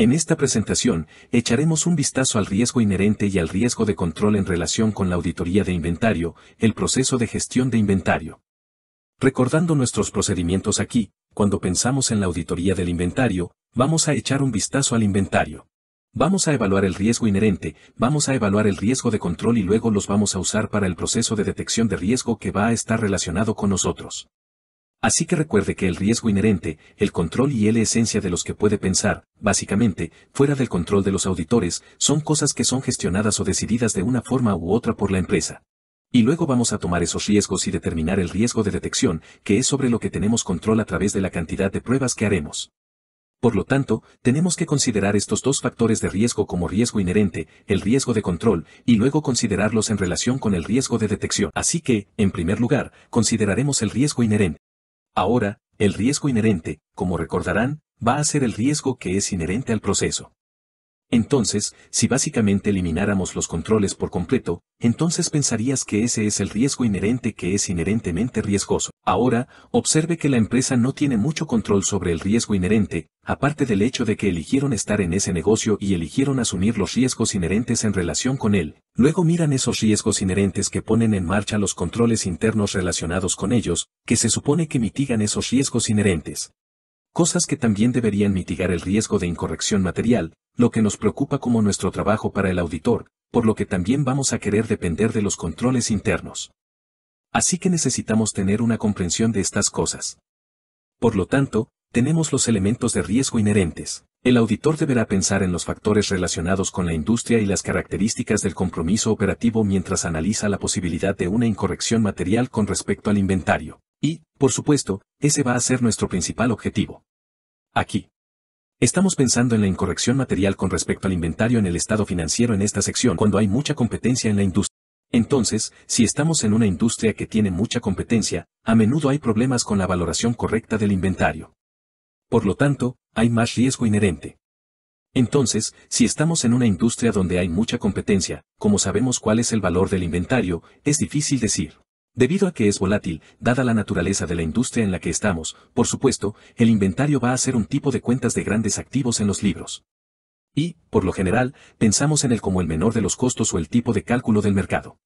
En esta presentación, echaremos un vistazo al riesgo inherente y al riesgo de control en relación con la auditoría de inventario, el proceso de gestión de inventario. Recordando nuestros procedimientos aquí, cuando pensamos en la auditoría del inventario, vamos a echar un vistazo al inventario. Vamos a evaluar el riesgo inherente, vamos a evaluar el riesgo de control y luego los vamos a usar para el proceso de detección de riesgo que va a estar relacionado con nosotros. Así que recuerde que el riesgo inherente, el control y la esencia de los que puede pensar, básicamente, fuera del control de los auditores, son cosas que son gestionadas o decididas de una forma u otra por la empresa. Y luego vamos a tomar esos riesgos y determinar el riesgo de detección, que es sobre lo que tenemos control a través de la cantidad de pruebas que haremos. Por lo tanto, tenemos que considerar estos dos factores de riesgo como riesgo inherente, el riesgo de control, y luego considerarlos en relación con el riesgo de detección. Así que, en primer lugar, consideraremos el riesgo inherente. Ahora, el riesgo inherente, como recordarán, va a ser el riesgo que es inherente al proceso. Entonces, si básicamente elimináramos los controles por completo, entonces pensarías que ese es el riesgo inherente que es inherentemente riesgoso. Ahora, observe que la empresa no tiene mucho control sobre el riesgo inherente, aparte del hecho de que eligieron estar en ese negocio y eligieron asumir los riesgos inherentes en relación con él. Luego miran esos riesgos inherentes que ponen en marcha los controles internos relacionados con ellos, que se supone que mitigan esos riesgos inherentes cosas que también deberían mitigar el riesgo de incorrección material, lo que nos preocupa como nuestro trabajo para el auditor, por lo que también vamos a querer depender de los controles internos. Así que necesitamos tener una comprensión de estas cosas. Por lo tanto, tenemos los elementos de riesgo inherentes. El auditor deberá pensar en los factores relacionados con la industria y las características del compromiso operativo mientras analiza la posibilidad de una incorrección material con respecto al inventario. Y, por supuesto, ese va a ser nuestro principal objetivo. Aquí. Estamos pensando en la incorrección material con respecto al inventario en el estado financiero en esta sección cuando hay mucha competencia en la industria. Entonces, si estamos en una industria que tiene mucha competencia, a menudo hay problemas con la valoración correcta del inventario. Por lo tanto, hay más riesgo inherente. Entonces, si estamos en una industria donde hay mucha competencia, como sabemos cuál es el valor del inventario, es difícil decir. Debido a que es volátil, dada la naturaleza de la industria en la que estamos, por supuesto, el inventario va a ser un tipo de cuentas de grandes activos en los libros. Y, por lo general, pensamos en él como el menor de los costos o el tipo de cálculo del mercado.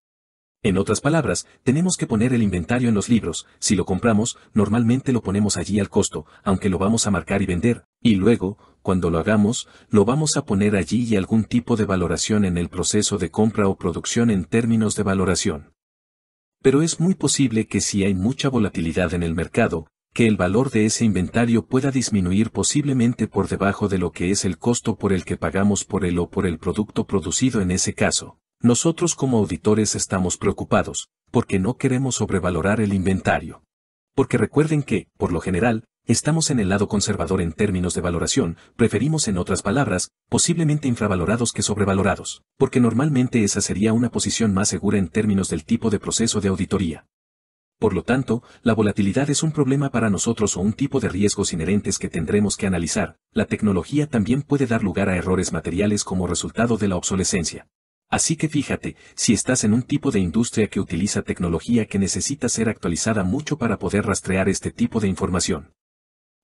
En otras palabras, tenemos que poner el inventario en los libros, si lo compramos, normalmente lo ponemos allí al costo, aunque lo vamos a marcar y vender, y luego, cuando lo hagamos, lo vamos a poner allí y algún tipo de valoración en el proceso de compra o producción en términos de valoración pero es muy posible que si hay mucha volatilidad en el mercado, que el valor de ese inventario pueda disminuir posiblemente por debajo de lo que es el costo por el que pagamos por él o por el producto producido en ese caso. Nosotros como auditores estamos preocupados, porque no queremos sobrevalorar el inventario. Porque recuerden que, por lo general, Estamos en el lado conservador en términos de valoración, preferimos en otras palabras, posiblemente infravalorados que sobrevalorados, porque normalmente esa sería una posición más segura en términos del tipo de proceso de auditoría. Por lo tanto, la volatilidad es un problema para nosotros o un tipo de riesgos inherentes que tendremos que analizar. La tecnología también puede dar lugar a errores materiales como resultado de la obsolescencia. Así que fíjate, si estás en un tipo de industria que utiliza tecnología que necesita ser actualizada mucho para poder rastrear este tipo de información.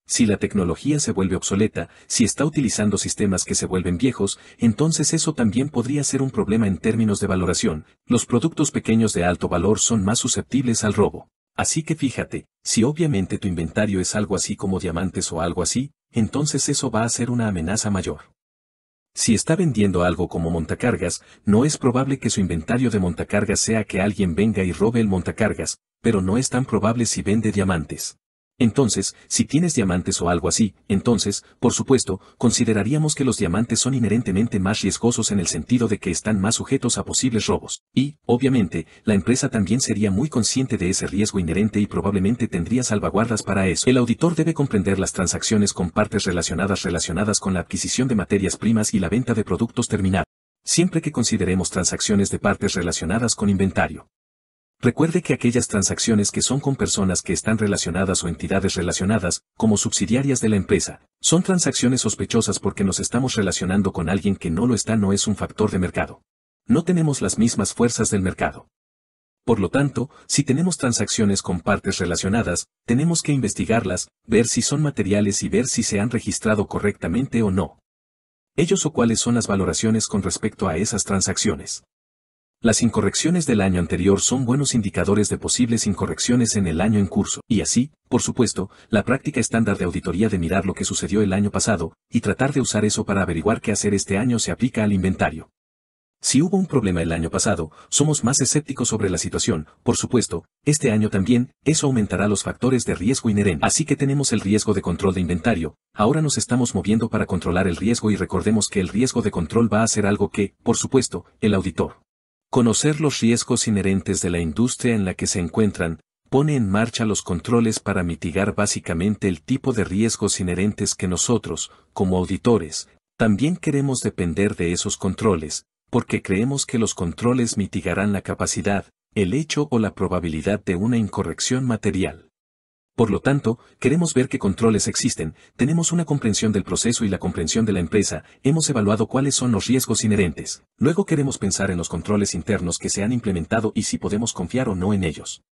Si la tecnología se vuelve obsoleta, si está utilizando sistemas que se vuelven viejos, entonces eso también podría ser un problema en términos de valoración. Los productos pequeños de alto valor son más susceptibles al robo. Así que fíjate, si obviamente tu inventario es algo así como diamantes o algo así, entonces eso va a ser una amenaza mayor. Si está vendiendo algo como montacargas, no es probable que su inventario de montacargas sea que alguien venga y robe el montacargas, pero no es tan probable si vende diamantes. Entonces, si tienes diamantes o algo así, entonces, por supuesto, consideraríamos que los diamantes son inherentemente más riesgosos en el sentido de que están más sujetos a posibles robos. Y, obviamente, la empresa también sería muy consciente de ese riesgo inherente y probablemente tendría salvaguardas para eso. El auditor debe comprender las transacciones con partes relacionadas relacionadas con la adquisición de materias primas y la venta de productos terminados siempre que consideremos transacciones de partes relacionadas con inventario. Recuerde que aquellas transacciones que son con personas que están relacionadas o entidades relacionadas, como subsidiarias de la empresa, son transacciones sospechosas porque nos estamos relacionando con alguien que no lo está no es un factor de mercado. No tenemos las mismas fuerzas del mercado. Por lo tanto, si tenemos transacciones con partes relacionadas, tenemos que investigarlas, ver si son materiales y ver si se han registrado correctamente o no. Ellos o cuáles son las valoraciones con respecto a esas transacciones. Las incorrecciones del año anterior son buenos indicadores de posibles incorrecciones en el año en curso, y así, por supuesto, la práctica estándar de auditoría de mirar lo que sucedió el año pasado, y tratar de usar eso para averiguar qué hacer este año se aplica al inventario. Si hubo un problema el año pasado, somos más escépticos sobre la situación, por supuesto, este año también, eso aumentará los factores de riesgo inherente. Así que tenemos el riesgo de control de inventario, ahora nos estamos moviendo para controlar el riesgo y recordemos que el riesgo de control va a ser algo que, por supuesto, el auditor Conocer los riesgos inherentes de la industria en la que se encuentran, pone en marcha los controles para mitigar básicamente el tipo de riesgos inherentes que nosotros, como auditores, también queremos depender de esos controles, porque creemos que los controles mitigarán la capacidad, el hecho o la probabilidad de una incorrección material. Por lo tanto, queremos ver qué controles existen, tenemos una comprensión del proceso y la comprensión de la empresa, hemos evaluado cuáles son los riesgos inherentes. Luego queremos pensar en los controles internos que se han implementado y si podemos confiar o no en ellos.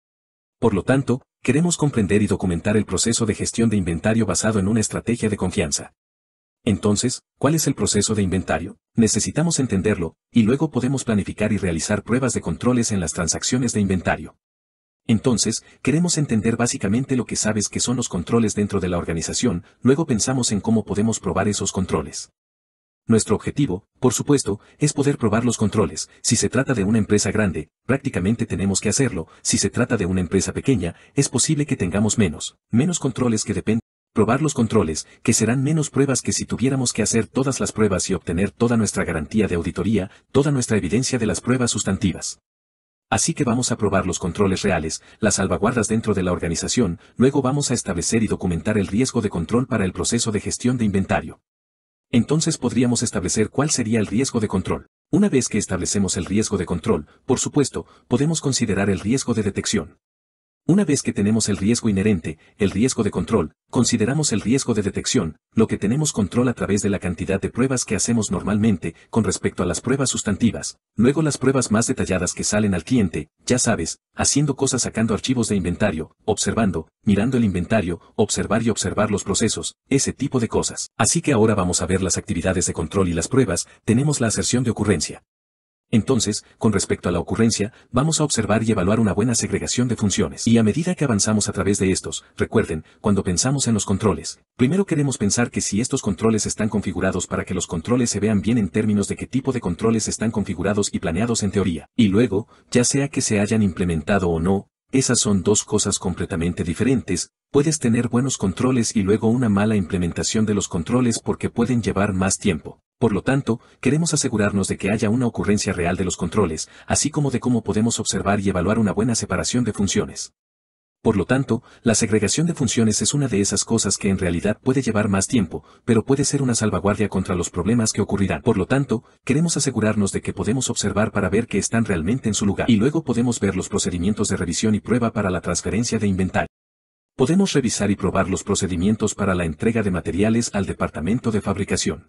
Por lo tanto, queremos comprender y documentar el proceso de gestión de inventario basado en una estrategia de confianza. Entonces, ¿cuál es el proceso de inventario? Necesitamos entenderlo, y luego podemos planificar y realizar pruebas de controles en las transacciones de inventario. Entonces, queremos entender básicamente lo que sabes que son los controles dentro de la organización, luego pensamos en cómo podemos probar esos controles. Nuestro objetivo, por supuesto, es poder probar los controles. Si se trata de una empresa grande, prácticamente tenemos que hacerlo. Si se trata de una empresa pequeña, es posible que tengamos menos, menos controles que dependen. Probar los controles, que serán menos pruebas que si tuviéramos que hacer todas las pruebas y obtener toda nuestra garantía de auditoría, toda nuestra evidencia de las pruebas sustantivas. Así que vamos a probar los controles reales, las salvaguardas dentro de la organización, luego vamos a establecer y documentar el riesgo de control para el proceso de gestión de inventario. Entonces podríamos establecer cuál sería el riesgo de control. Una vez que establecemos el riesgo de control, por supuesto, podemos considerar el riesgo de detección. Una vez que tenemos el riesgo inherente, el riesgo de control, consideramos el riesgo de detección, lo que tenemos control a través de la cantidad de pruebas que hacemos normalmente con respecto a las pruebas sustantivas, luego las pruebas más detalladas que salen al cliente, ya sabes, haciendo cosas sacando archivos de inventario, observando, mirando el inventario, observar y observar los procesos, ese tipo de cosas. Así que ahora vamos a ver las actividades de control y las pruebas, tenemos la aserción de ocurrencia. Entonces, con respecto a la ocurrencia, vamos a observar y evaluar una buena segregación de funciones. Y a medida que avanzamos a través de estos, recuerden, cuando pensamos en los controles, primero queremos pensar que si estos controles están configurados para que los controles se vean bien en términos de qué tipo de controles están configurados y planeados en teoría, y luego, ya sea que se hayan implementado o no, esas son dos cosas completamente diferentes, puedes tener buenos controles y luego una mala implementación de los controles porque pueden llevar más tiempo. Por lo tanto, queremos asegurarnos de que haya una ocurrencia real de los controles, así como de cómo podemos observar y evaluar una buena separación de funciones. Por lo tanto, la segregación de funciones es una de esas cosas que en realidad puede llevar más tiempo, pero puede ser una salvaguardia contra los problemas que ocurrirán. Por lo tanto, queremos asegurarnos de que podemos observar para ver que están realmente en su lugar y luego podemos ver los procedimientos de revisión y prueba para la transferencia de inventario. Podemos revisar y probar los procedimientos para la entrega de materiales al departamento de fabricación.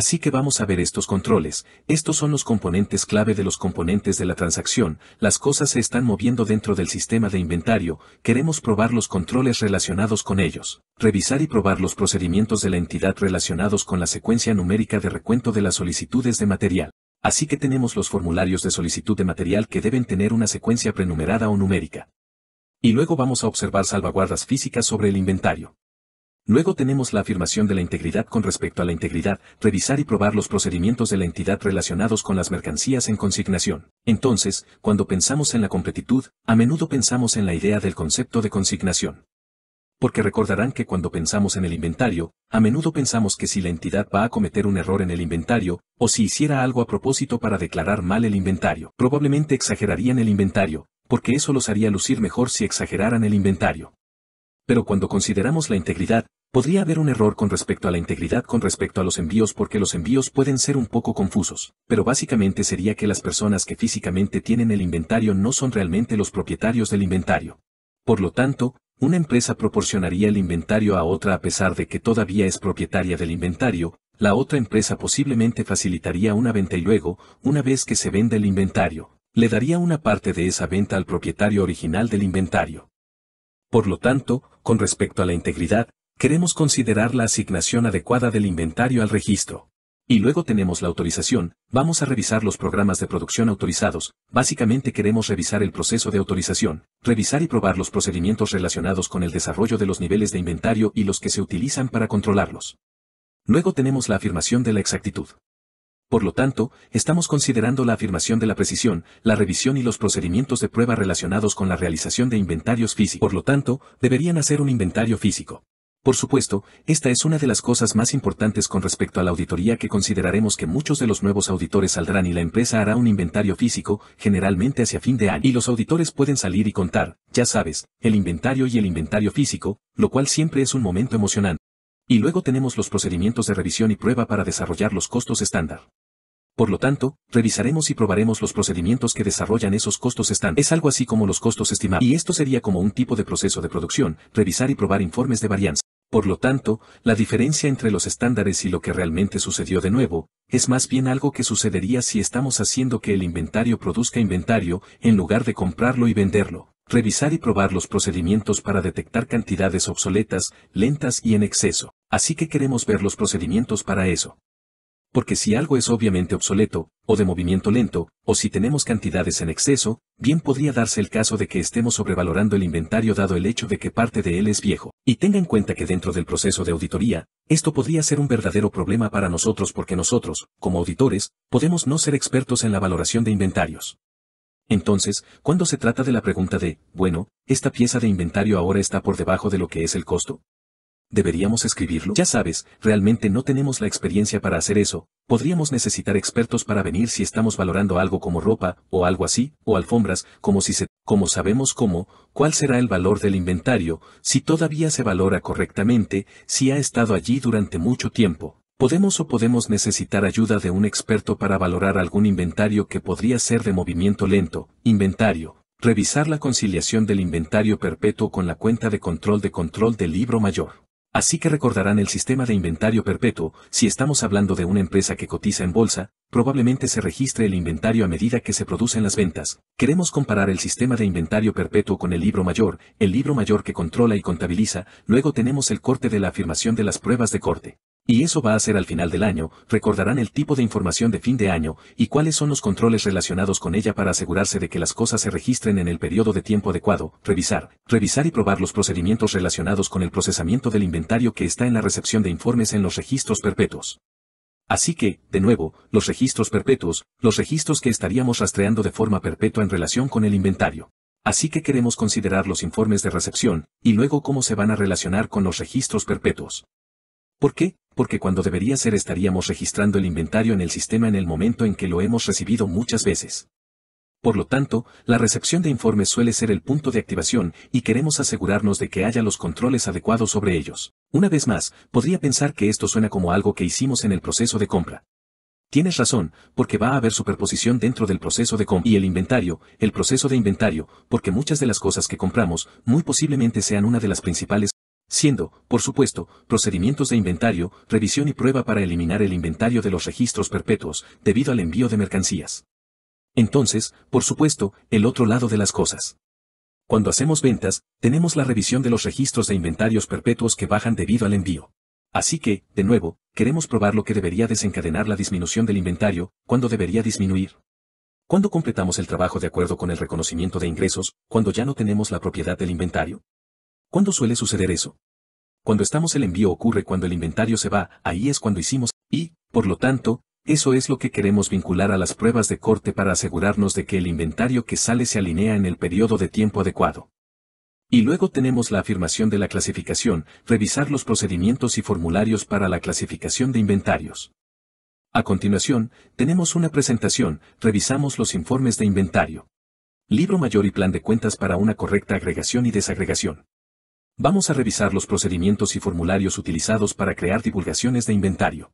Así que vamos a ver estos controles, estos son los componentes clave de los componentes de la transacción, las cosas se están moviendo dentro del sistema de inventario, queremos probar los controles relacionados con ellos, revisar y probar los procedimientos de la entidad relacionados con la secuencia numérica de recuento de las solicitudes de material. Así que tenemos los formularios de solicitud de material que deben tener una secuencia prenumerada o numérica. Y luego vamos a observar salvaguardas físicas sobre el inventario. Luego tenemos la afirmación de la integridad con respecto a la integridad, revisar y probar los procedimientos de la entidad relacionados con las mercancías en consignación. Entonces, cuando pensamos en la completitud, a menudo pensamos en la idea del concepto de consignación. Porque recordarán que cuando pensamos en el inventario, a menudo pensamos que si la entidad va a cometer un error en el inventario, o si hiciera algo a propósito para declarar mal el inventario, probablemente exagerarían el inventario, porque eso los haría lucir mejor si exageraran el inventario pero cuando consideramos la integridad, Podría haber un error con respecto a la integridad con respecto a los envíos porque los envíos pueden ser un poco confusos, pero básicamente sería que las personas que físicamente tienen el inventario no son realmente los propietarios del inventario. Por lo tanto, una empresa proporcionaría el inventario a otra a pesar de que todavía es propietaria del inventario, la otra empresa posiblemente facilitaría una venta y luego, una vez que se vende el inventario, le daría una parte de esa venta al propietario original del inventario. Por lo tanto, con respecto a la integridad, queremos considerar la asignación adecuada del inventario al registro. Y luego tenemos la autorización, vamos a revisar los programas de producción autorizados, básicamente queremos revisar el proceso de autorización, revisar y probar los procedimientos relacionados con el desarrollo de los niveles de inventario y los que se utilizan para controlarlos. Luego tenemos la afirmación de la exactitud. Por lo tanto, estamos considerando la afirmación de la precisión, la revisión y los procedimientos de prueba relacionados con la realización de inventarios físicos. Por lo tanto, deberían hacer un inventario físico. Por supuesto, esta es una de las cosas más importantes con respecto a la auditoría que consideraremos que muchos de los nuevos auditores saldrán y la empresa hará un inventario físico, generalmente hacia fin de año. Y los auditores pueden salir y contar, ya sabes, el inventario y el inventario físico, lo cual siempre es un momento emocionante. Y luego tenemos los procedimientos de revisión y prueba para desarrollar los costos estándar. Por lo tanto, revisaremos y probaremos los procedimientos que desarrollan esos costos estándar. Es algo así como los costos estimados. Y esto sería como un tipo de proceso de producción, revisar y probar informes de varianza. Por lo tanto, la diferencia entre los estándares y lo que realmente sucedió de nuevo, es más bien algo que sucedería si estamos haciendo que el inventario produzca inventario, en lugar de comprarlo y venderlo. Revisar y probar los procedimientos para detectar cantidades obsoletas, lentas y en exceso. Así que queremos ver los procedimientos para eso porque si algo es obviamente obsoleto, o de movimiento lento, o si tenemos cantidades en exceso, bien podría darse el caso de que estemos sobrevalorando el inventario dado el hecho de que parte de él es viejo. Y tenga en cuenta que dentro del proceso de auditoría, esto podría ser un verdadero problema para nosotros porque nosotros, como auditores, podemos no ser expertos en la valoración de inventarios. Entonces, cuando se trata de la pregunta de, bueno, esta pieza de inventario ahora está por debajo de lo que es el costo, ¿Deberíamos escribirlo? Ya sabes, realmente no tenemos la experiencia para hacer eso, podríamos necesitar expertos para venir si estamos valorando algo como ropa, o algo así, o alfombras, como si se... Como sabemos cómo, cuál será el valor del inventario, si todavía se valora correctamente, si ha estado allí durante mucho tiempo. Podemos o podemos necesitar ayuda de un experto para valorar algún inventario que podría ser de movimiento lento, inventario, revisar la conciliación del inventario perpetuo con la cuenta de control de control del libro mayor. Así que recordarán el sistema de inventario perpetuo, si estamos hablando de una empresa que cotiza en bolsa, probablemente se registre el inventario a medida que se producen las ventas. Queremos comparar el sistema de inventario perpetuo con el libro mayor, el libro mayor que controla y contabiliza, luego tenemos el corte de la afirmación de las pruebas de corte. Y eso va a ser al final del año, recordarán el tipo de información de fin de año y cuáles son los controles relacionados con ella para asegurarse de que las cosas se registren en el periodo de tiempo adecuado, revisar, revisar y probar los procedimientos relacionados con el procesamiento del inventario que está en la recepción de informes en los registros perpetuos. Así que, de nuevo, los registros perpetuos, los registros que estaríamos rastreando de forma perpetua en relación con el inventario. Así que queremos considerar los informes de recepción, y luego cómo se van a relacionar con los registros perpetuos. ¿Por qué? Porque cuando debería ser estaríamos registrando el inventario en el sistema en el momento en que lo hemos recibido muchas veces. Por lo tanto, la recepción de informes suele ser el punto de activación y queremos asegurarnos de que haya los controles adecuados sobre ellos. Una vez más, podría pensar que esto suena como algo que hicimos en el proceso de compra. Tienes razón, porque va a haber superposición dentro del proceso de compra y el inventario, el proceso de inventario, porque muchas de las cosas que compramos muy posiblemente sean una de las principales siendo, por supuesto, procedimientos de inventario, revisión y prueba para eliminar el inventario de los registros perpetuos, debido al envío de mercancías. Entonces, por supuesto, el otro lado de las cosas. Cuando hacemos ventas, tenemos la revisión de los registros de inventarios perpetuos que bajan debido al envío. Así que, de nuevo, queremos probar lo que debería desencadenar la disminución del inventario, cuando debería disminuir. Cuando completamos el trabajo de acuerdo con el reconocimiento de ingresos, cuando ya no tenemos la propiedad del inventario. ¿Cuándo suele suceder eso? Cuando estamos el envío ocurre cuando el inventario se va, ahí es cuando hicimos, y, por lo tanto, eso es lo que queremos vincular a las pruebas de corte para asegurarnos de que el inventario que sale se alinea en el periodo de tiempo adecuado. Y luego tenemos la afirmación de la clasificación, revisar los procedimientos y formularios para la clasificación de inventarios. A continuación, tenemos una presentación, revisamos los informes de inventario. Libro mayor y plan de cuentas para una correcta agregación y desagregación. Vamos a revisar los procedimientos y formularios utilizados para crear divulgaciones de inventario.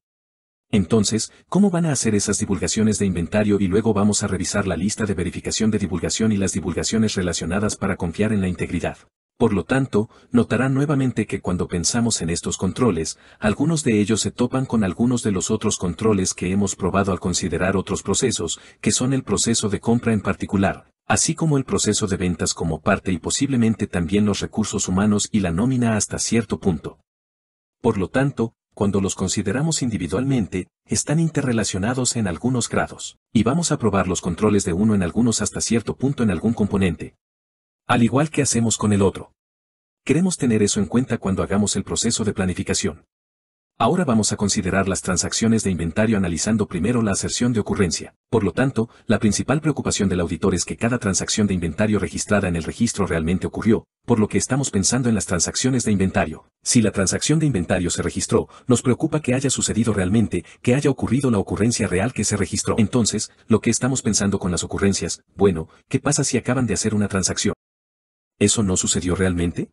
Entonces, ¿cómo van a hacer esas divulgaciones de inventario y luego vamos a revisar la lista de verificación de divulgación y las divulgaciones relacionadas para confiar en la integridad? Por lo tanto, notarán nuevamente que cuando pensamos en estos controles, algunos de ellos se topan con algunos de los otros controles que hemos probado al considerar otros procesos, que son el proceso de compra en particular, así como el proceso de ventas como parte y posiblemente también los recursos humanos y la nómina hasta cierto punto. Por lo tanto, cuando los consideramos individualmente, están interrelacionados en algunos grados, y vamos a probar los controles de uno en algunos hasta cierto punto en algún componente. Al igual que hacemos con el otro. Queremos tener eso en cuenta cuando hagamos el proceso de planificación. Ahora vamos a considerar las transacciones de inventario analizando primero la aserción de ocurrencia. Por lo tanto, la principal preocupación del auditor es que cada transacción de inventario registrada en el registro realmente ocurrió, por lo que estamos pensando en las transacciones de inventario. Si la transacción de inventario se registró, nos preocupa que haya sucedido realmente, que haya ocurrido la ocurrencia real que se registró. Entonces, lo que estamos pensando con las ocurrencias, bueno, ¿qué pasa si acaban de hacer una transacción? ¿Eso no sucedió realmente?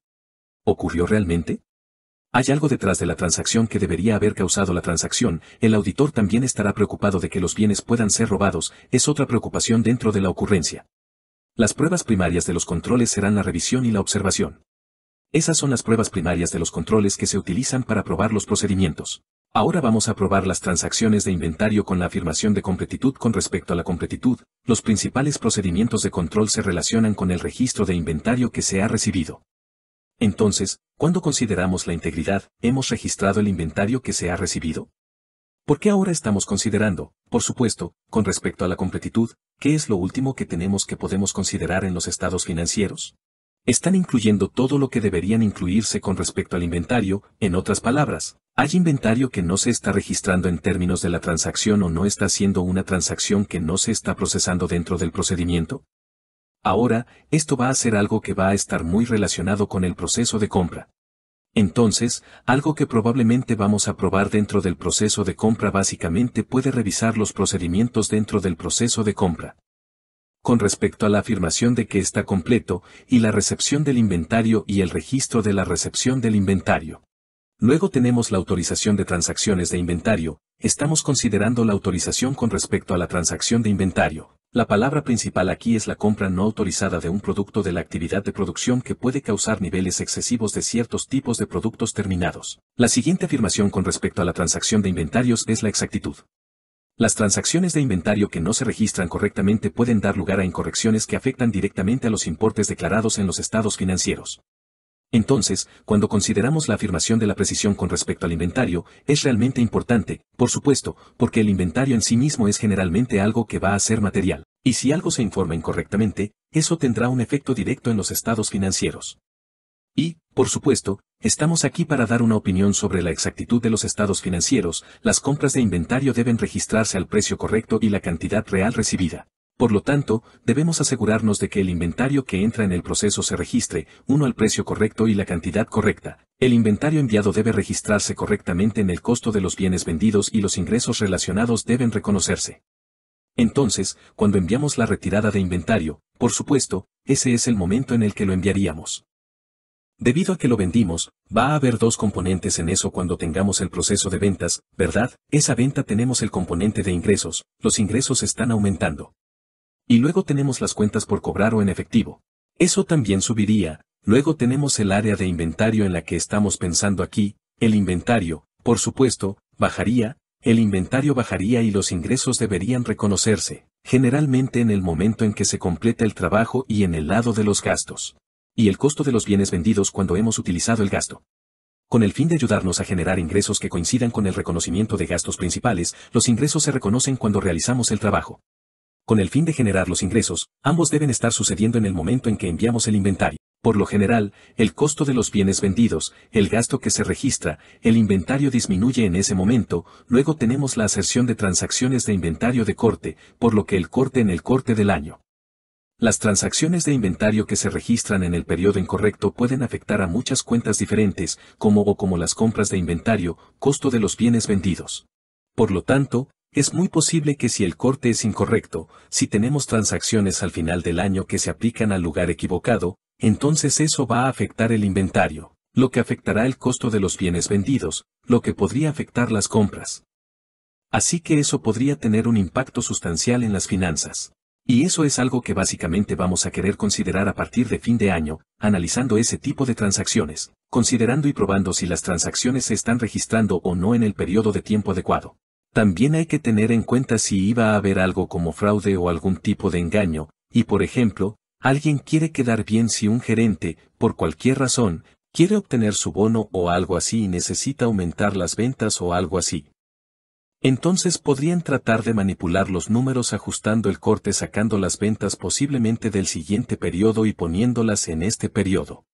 ¿Ocurrió realmente? Hay algo detrás de la transacción que debería haber causado la transacción, el auditor también estará preocupado de que los bienes puedan ser robados, es otra preocupación dentro de la ocurrencia. Las pruebas primarias de los controles serán la revisión y la observación. Esas son las pruebas primarias de los controles que se utilizan para probar los procedimientos. Ahora vamos a probar las transacciones de inventario con la afirmación de completitud con respecto a la completitud. Los principales procedimientos de control se relacionan con el registro de inventario que se ha recibido. Entonces, cuando consideramos la integridad, hemos registrado el inventario que se ha recibido. ¿Por qué ahora estamos considerando, por supuesto, con respecto a la completitud, qué es lo último que tenemos que podemos considerar en los estados financieros? Están incluyendo todo lo que deberían incluirse con respecto al inventario, en otras palabras, hay inventario que no se está registrando en términos de la transacción o no está siendo una transacción que no se está procesando dentro del procedimiento, Ahora, esto va a ser algo que va a estar muy relacionado con el proceso de compra. Entonces, algo que probablemente vamos a probar dentro del proceso de compra básicamente puede revisar los procedimientos dentro del proceso de compra. Con respecto a la afirmación de que está completo, y la recepción del inventario y el registro de la recepción del inventario. Luego tenemos la autorización de transacciones de inventario, estamos considerando la autorización con respecto a la transacción de inventario. La palabra principal aquí es la compra no autorizada de un producto de la actividad de producción que puede causar niveles excesivos de ciertos tipos de productos terminados. La siguiente afirmación con respecto a la transacción de inventarios es la exactitud. Las transacciones de inventario que no se registran correctamente pueden dar lugar a incorrecciones que afectan directamente a los importes declarados en los estados financieros. Entonces, cuando consideramos la afirmación de la precisión con respecto al inventario, es realmente importante, por supuesto, porque el inventario en sí mismo es generalmente algo que va a ser material. Y si algo se informa incorrectamente, eso tendrá un efecto directo en los estados financieros. Y, por supuesto, estamos aquí para dar una opinión sobre la exactitud de los estados financieros, las compras de inventario deben registrarse al precio correcto y la cantidad real recibida. Por lo tanto, debemos asegurarnos de que el inventario que entra en el proceso se registre, uno al precio correcto y la cantidad correcta. El inventario enviado debe registrarse correctamente en el costo de los bienes vendidos y los ingresos relacionados deben reconocerse. Entonces, cuando enviamos la retirada de inventario, por supuesto, ese es el momento en el que lo enviaríamos. Debido a que lo vendimos, va a haber dos componentes en eso cuando tengamos el proceso de ventas, ¿verdad? Esa venta tenemos el componente de ingresos, los ingresos están aumentando. Y luego tenemos las cuentas por cobrar o en efectivo. Eso también subiría, luego tenemos el área de inventario en la que estamos pensando aquí, el inventario, por supuesto, bajaría, el inventario bajaría y los ingresos deberían reconocerse, generalmente en el momento en que se completa el trabajo y en el lado de los gastos. Y el costo de los bienes vendidos cuando hemos utilizado el gasto. Con el fin de ayudarnos a generar ingresos que coincidan con el reconocimiento de gastos principales, los ingresos se reconocen cuando realizamos el trabajo. Con el fin de generar los ingresos, ambos deben estar sucediendo en el momento en que enviamos el inventario. Por lo general, el costo de los bienes vendidos, el gasto que se registra, el inventario disminuye en ese momento, luego tenemos la aserción de transacciones de inventario de corte, por lo que el corte en el corte del año. Las transacciones de inventario que se registran en el periodo incorrecto pueden afectar a muchas cuentas diferentes, como o como las compras de inventario, costo de los bienes vendidos. Por lo tanto, es muy posible que si el corte es incorrecto, si tenemos transacciones al final del año que se aplican al lugar equivocado, entonces eso va a afectar el inventario, lo que afectará el costo de los bienes vendidos, lo que podría afectar las compras. Así que eso podría tener un impacto sustancial en las finanzas. Y eso es algo que básicamente vamos a querer considerar a partir de fin de año, analizando ese tipo de transacciones, considerando y probando si las transacciones se están registrando o no en el periodo de tiempo adecuado. También hay que tener en cuenta si iba a haber algo como fraude o algún tipo de engaño, y por ejemplo, Alguien quiere quedar bien si un gerente, por cualquier razón, quiere obtener su bono o algo así y necesita aumentar las ventas o algo así. Entonces podrían tratar de manipular los números ajustando el corte sacando las ventas posiblemente del siguiente periodo y poniéndolas en este periodo.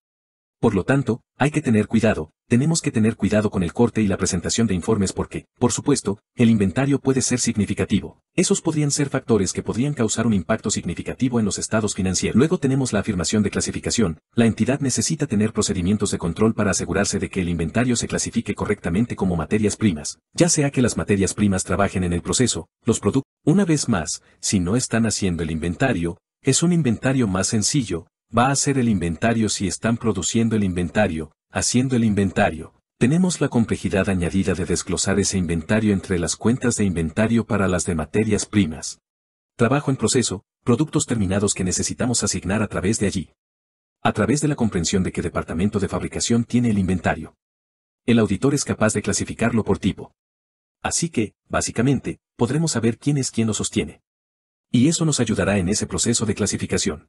Por lo tanto, hay que tener cuidado, tenemos que tener cuidado con el corte y la presentación de informes porque, por supuesto, el inventario puede ser significativo. Esos podrían ser factores que podrían causar un impacto significativo en los estados financieros. Luego tenemos la afirmación de clasificación. La entidad necesita tener procedimientos de control para asegurarse de que el inventario se clasifique correctamente como materias primas. Ya sea que las materias primas trabajen en el proceso, los productos. Una vez más, si no están haciendo el inventario, es un inventario más sencillo, va a hacer el inventario si están produciendo el inventario, haciendo el inventario. Tenemos la complejidad añadida de desglosar ese inventario entre las cuentas de inventario para las de materias primas. Trabajo en proceso, productos terminados que necesitamos asignar a través de allí. A través de la comprensión de qué departamento de fabricación tiene el inventario. El auditor es capaz de clasificarlo por tipo. Así que, básicamente, podremos saber quién es quién lo sostiene. Y eso nos ayudará en ese proceso de clasificación.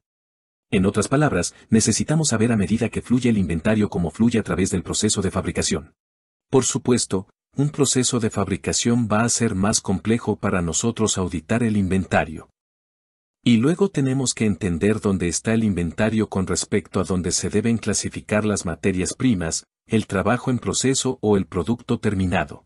En otras palabras, necesitamos saber a medida que fluye el inventario cómo fluye a través del proceso de fabricación. Por supuesto, un proceso de fabricación va a ser más complejo para nosotros auditar el inventario. Y luego tenemos que entender dónde está el inventario con respecto a dónde se deben clasificar las materias primas, el trabajo en proceso o el producto terminado.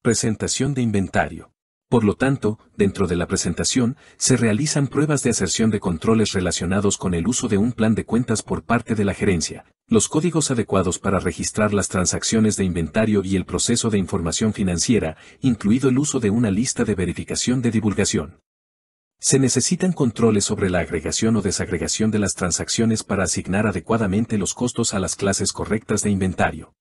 Presentación de inventario. Por lo tanto, dentro de la presentación, se realizan pruebas de aserción de controles relacionados con el uso de un plan de cuentas por parte de la gerencia, los códigos adecuados para registrar las transacciones de inventario y el proceso de información financiera, incluido el uso de una lista de verificación de divulgación. Se necesitan controles sobre la agregación o desagregación de las transacciones para asignar adecuadamente los costos a las clases correctas de inventario.